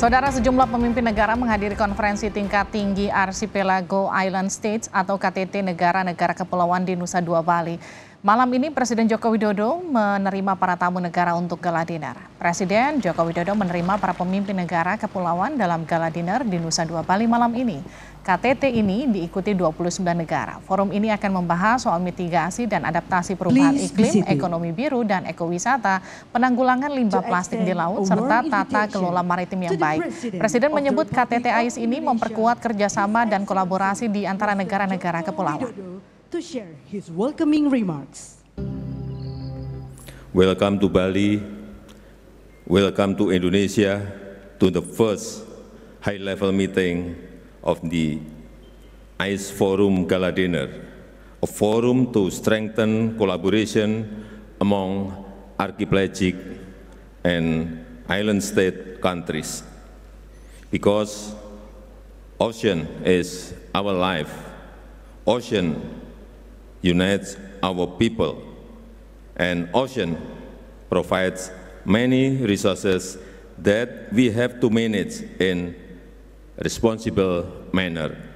Saudara sejumlah pemimpin negara menghadiri konferensi tingkat tinggi Archipelago Island States atau KTT negara-negara kepulauan di Nusa Dua Bali. Malam ini Presiden Joko Widodo menerima para tamu negara untuk gala dinner. Presiden Joko Widodo menerima para pemimpin negara kepulauan dalam gala dinner di Nusa Dua Bali malam ini. KTT ini diikuti 29 negara. Forum ini akan membahas soal mitigasi dan adaptasi perubahan Please iklim, ekonomi biru dan ekowisata, penanggulangan limbah plastik di laut, serta tata kelola maritim yang baik. Presiden menyebut KTT AIS ini memperkuat kerjasama dan kolaborasi di antara negara-negara kepulauan. to share his welcoming remarks. Welcome to Bali. Welcome to Indonesia to the first high-level meeting of the ICE Forum Gala Dinner, a forum to strengthen collaboration among archipelagic and island state countries because ocean is our life. Ocean unites our people, and ocean provides many resources that we have to manage in responsible manner.